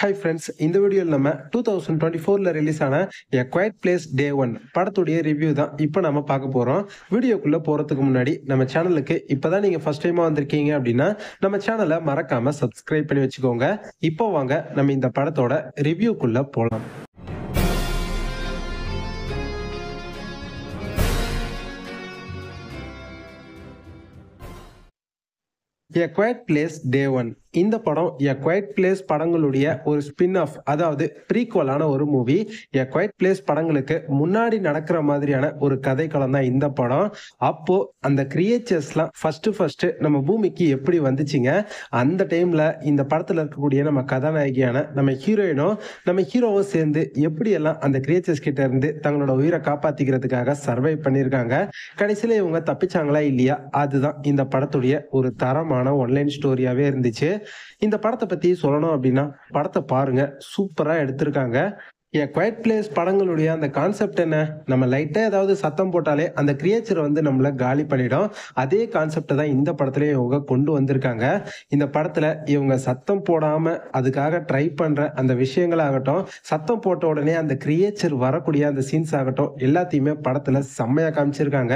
hi friends இந்த வீடியோவில் நம்ம டூ தௌசண்ட் டுவெண்ட்டி ஃபோரில் ரிலீஸ் ஆன a quiet place day one படத்துடைய ரிவ்யூ தான் இப்போ நம்ம பார்க்க போகிறோம் வீடியோக்குள்ளே போகிறதுக்கு முன்னாடி நம்ம சேனலுக்கு இப்போ தான் நீங்கள் ஃபஸ்ட் டைமாக வந்திருக்கீங்க அப்படின்னா நம்ம சேனலை மறக்காமல் சப்ஸ்கிரைப் பண்ணி வச்சுக்கோங்க இப்போ வாங்க நம்ம இந்த படத்தோட ரிவ்யூக்குள்ளே போகலாம் a quiet place day one இந்த படம் எ குவைட் பிளேஸ் படங்களுடைய ஒரு ஸ்பின் ஆஃப் அதாவது ப்ரீக்வலான ஒரு மூவி எ குவைட் பிளேஸ் படங்களுக்கு முன்னாடி நடக்கிற மாதிரியான ஒரு கதைக்களம் தான் இந்த படம் அப்போ அந்த கிரியேச்சர்ஸ்லாம் ஃபர்ஸ்ட் ஃபர்ஸ்ட் நம்ம பூமிக்கு எப்படி வந்துச்சுங்க அந்த டைம்ல இந்த படத்துல இருக்கக்கூடிய நம்ம கதாநாயகியான நம்ம ஹீரோயினும் நம்ம ஹீரோவும் சேர்ந்து எப்படி எல்லாம் அந்த கிரியேச்சர்ஸ் கிட்ட இருந்து தங்களோட உயிரை காப்பாத்திக்கிறதுக்காக சர்வை பண்ணியிருக்காங்க கடைசியில இவங்க தப்பிச்சாங்களா இல்லையா அதுதான் இந்த படத்துடைய ஒரு தரமான ஒன்லைன் ஸ்டோரியாவே இருந்துச்சு இந்த படத்தை பத்தி சொல்லணும் அப்படின்னா படத்தை பாருங்க சூப்பரா எடுத்திருக்காங்க என் குவைட் பிளேஸ் படங்களுடைய அந்த கான்செப்ட் என்ன நம்ம லைட்டாக ஏதாவது சத்தம் போட்டாலே அந்த கிரியேச்சரை வந்து நம்மள காலி பண்ணிடும் அதே கான்செப்டை தான் இந்த படத்துலேயும் இவங்க கொண்டு வந்திருக்காங்க இந்த படத்தில் இவங்க சத்தம் போடாமல் அதுக்காக ட்ரை பண்ணுற அந்த விஷயங்களாகட்டும் சத்தம் போட்ட உடனே அந்த கிரியேச்சர் வரக்கூடிய அந்த சீன்ஸ் ஆகட்டும் எல்லாத்தையுமே படத்தில் செம்மையாக காமிச்சிருக்காங்க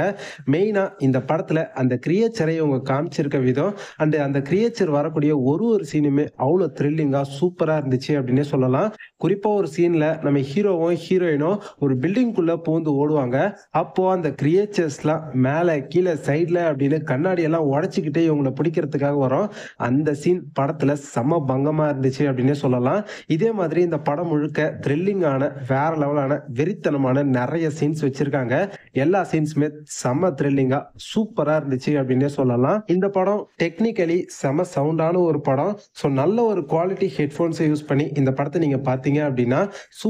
மெயினாக இந்த படத்தில் அந்த கிரியேச்சரை இவங்க காமிச்சிருக்க விதம் அண்டு அந்த கிரியேச்சர் வரக்கூடிய ஒரு ஒரு சீனுமே அவ்வளோ த்ரில்லிங்காக சூப்பராக இருந்துச்சு அப்படின்னே சொல்லலாம் குறிப்பாக ஒரு சீனில் நம்ம ஹீரோவும் ஹீரோயினும் ஒரு பில்டிங்குள்ளே பூந்து ஓடுவாங்க அப்போது அந்த எல்லாம் மேலே கீழே சைடில் அப்படின்னு கண்ணாடி எல்லாம் உடச்சிக்கிட்டே இவங்களை பிடிக்கிறதுக்காக வரும் அந்த சீன் படத்துல செம பங்கமாக இருந்துச்சு அப்படின்னு சொல்லலாம் இதே மாதிரி இந்த படம் முழுக்க த்ரில்லிங்கான வேற லெவலான வெறித்தனமான நிறைய சீன்ஸ் வச்சிருக்காங்க எல்லா சீன்ஸுமே செம த்ரில்லிங்காக சூப்பராக இருந்துச்சு அப்படின்னே சொல்லலாம் இந்த படம் டெக்னிக்கலி செம சவுண்டான ஒரு படம் ஸோ நல்ல ஒரு குவாலிட்டி ஹெட்ஃபோன்ஸை யூஸ் பண்ணி இந்த படத்தை நீங்கள் பார்த்தீங்க அப்படின்னா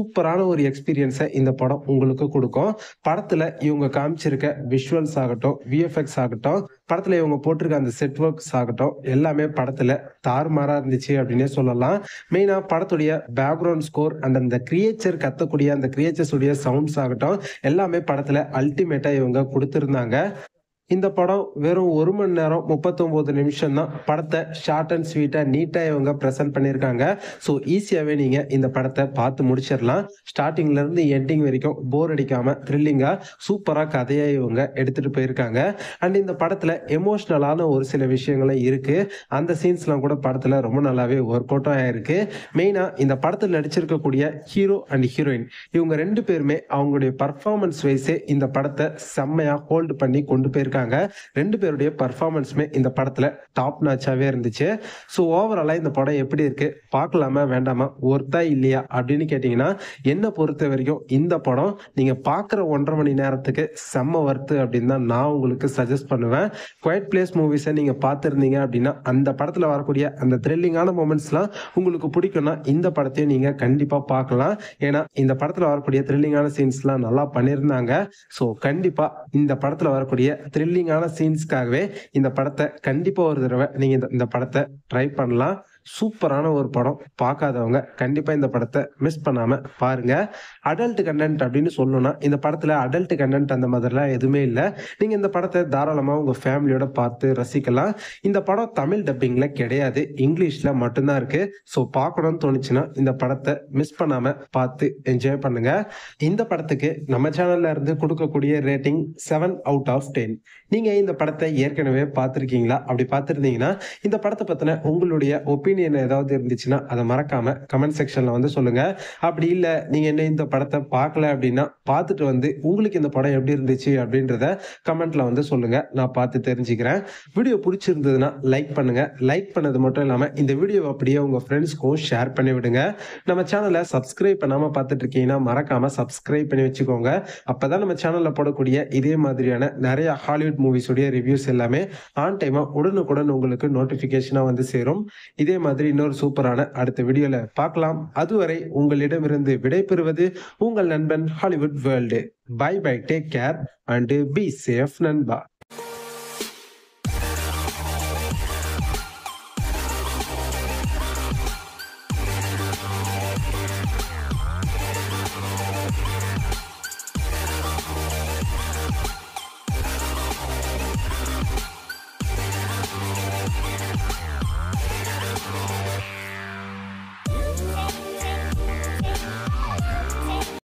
சூப்பரான ஒரு எக்ஸ்பீரியன்ஸை இந்த படம் உங்களுக்கு கொடுக்கும் படத்தில் இவங்க காமிச்சிருக்க விஷுவல்ஸ் ஆகட்டும் விஎஃப்எக்ஸ் ஆகட்டும் படத்தில் இவங்க போட்டிருக்க அந்த செட் ஒர்க்ஸ் ஆகட்டும் எல்லாமே படத்தில் தாறுமாறாக இருந்துச்சு அப்படின்னே சொல்லலாம் மெயினாக படத்துடைய பேக்ரவுண்ட் ஸ்கோர் அண்ட் அந்த கிரியேச்சர் கத்தக்கூடிய அந்த உடைய சவுண்ட்ஸ் ஆகட்டும் எல்லாமே படத்தில் அல்டிமேட்டாக இவங்க கொடுத்துருந்தாங்க இந்த படம் வெறும் ஒரு மணி நேரம் முப்பத்தொம்போது நிமிஷம் தான் படத்தை ஷார்ட் அண்ட் ஸ்வீட்டாக நீட்டாக இவங்க ப்ரெசென்ட் பண்ணியிருக்காங்க ஸோ ஈஸியாகவே நீங்கள் இந்த படத்தை பார்த்து முடிச்சிடலாம் ஸ்டார்டிங்லேருந்து எண்டிங் வரைக்கும் போர் அடிக்காமல் த்ரில்லிங்காக சூப்பராக கதையாக இவங்க எடுத்துகிட்டு போயிருக்காங்க அண்ட் இந்த படத்தில் எமோஷ்னலான ஒரு சில விஷயங்களும் இருக்குது அந்த சீன்ஸ்லாம் கூட படத்தில் ரொம்ப நல்லாவே ஒர்க் அவுட்டும் ஆயிருக்கு மெயினாக இந்த படத்தில் நடிச்சிருக்கக்கூடிய ஹீரோ அண்ட் ஹீரோயின் இவங்க ரெண்டு பேருமே அவங்களுடைய பர்ஃபார்மன்ஸ் வைஸே இந்த படத்தை செம்மையாக ஹோல்டு பண்ணி கொண்டு போயிருக்காங்க பண்ணியிருக்காங்க ரெண்டு பேருடைய பர்ஃபார்மன்ஸுமே இந்த படத்தில் டாப் நாச்சாகவே இருந்துச்சு ஸோ ஓவராலாக இந்த படம் எப்படி இருக்குது பார்க்கலாமா வேண்டாமா ஒர்த்தா இல்லையா அப்படின்னு கேட்டிங்கன்னா என்னை பொறுத்த வரைக்கும் இந்த படம் நீங்கள் பார்க்குற ஒன்றரை மணி நேரத்துக்கு செம்ம ஒர்த்து அப்படின்னு தான் நான் உங்களுக்கு சஜஸ்ட் பண்ணுவேன் குவைட் பிளேஸ் மூவிஸை நீங்கள் பார்த்துருந்தீங்க அப்படின்னா அந்த படத்தில் வரக்கூடிய அந்த த்ரில்லிங்கான மூமெண்ட்ஸ்லாம் உங்களுக்கு பிடிக்கும்னா இந்த படத்தையும் நீங்கள் கண்டிப்பாக பார்க்கலாம் ஏன்னா இந்த படத்தில் வரக்கூடிய த்ரில்லிங்கான சீன்ஸ்லாம் நல்லா பண்ணியிருந்தாங்க ஸோ கண்டிப்பாக இந்த படத்தில் வரக்கூடிய த்ரில் த்ரில்லிங்கான சீன்ஸ்க்காகவே இந்த படத்தை கண்டிப்பாக ஒரு தடவை நீங்கள் இந்த இந்த படத்தை ட்ரை பண்ணலாம் சூப்பரான ஒரு படம் பார்க்காதவங்க கண்டிப்பாக இந்த படத்தை மிஸ் பண்ணாமல் பாருங்கள் அடல்ட் கண்டென்ட் அப்படின்னு சொல்லணும்னா இந்த படத்தில் அடல்ட் கண்டென்ட் அந்த மாதிரிலாம் எதுவுமே இல்லை நீங்கள் இந்த படத்தை தாராளமாக உங்கள் ஃபேமிலியோட பார்த்து ரசிக்கலாம் இந்த படம் தமிழ் டப்பிங்கில் கிடையாது இங்கிலீஷில் மட்டும்தான் இருக்குது ஸோ பார்க்கணும்னு தோணுச்சுன்னா இந்த படத்தை மிஸ் பண்ணாமல் பார்த்து என்ஜாய் பண்ணுங்கள் இந்த படத்துக்கு நம்ம சேனலில் இருந்து கொடுக்கக்கூடிய rating seven out of ten நீங்கள் இந்த படத்தை ஏற்கனவே பார்த்துருக்கீங்களா அப்படி பார்த்துருந்தீங்கன்னா இந்த படத்தை பற்றின உங்களுடைய ஒப்பீனியன் ஒப்பீனியன் ஏதாவது இருந்துச்சுன்னா அதை மறக்காம கமெண்ட் செக்ஷன்ல வந்து சொல்லுங்க அப்படி இல்லை நீங்க என்ன இந்த படத்தை பார்க்கல அப்படின்னா பார்த்துட்டு வந்து உங்களுக்கு இந்த படம் எப்படி இருந்துச்சு அப்படின்றத கமெண்ட்ல வந்து சொல்லுங்க நான் பார்த்து தெரிஞ்சுக்கிறேன் வீடியோ பிடிச்சிருந்ததுன்னா லைக் பண்ணுங்க லைக் பண்ணது மட்டும் இல்லாம இந்த வீடியோ அப்படியே உங்க ஃப்ரெண்ட்ஸ்க்கும் ஷேர் பண்ணி விடுங்க நம்ம சேனலை சப்ஸ்கிரைப் பண்ணாம பார்த்துட்டு இருக்கீங்கன்னா மறக்காம சப்ஸ்கிரைப் பண்ணி வச்சுக்கோங்க அப்பதான் நம்ம சேனல்ல போடக்கூடிய இதே மாதிரியான நிறைய ஹாலிவுட் உடைய ரிவ்யூஸ் எல்லாமே ஆன் டைமா உடனுக்குடன் உங்களுக்கு நோட்டிபிகேஷனா வந்து சேரும் இதே மாதிரி இன்னொரு சூப்பரான அடுத்த வீடியோல பார்க்கலாம் அதுவரை உங்களிடமிருந்து விடைபெறுவது உங்கள் நண்பன் Hollywood world bye bye take care and be safe நண்பா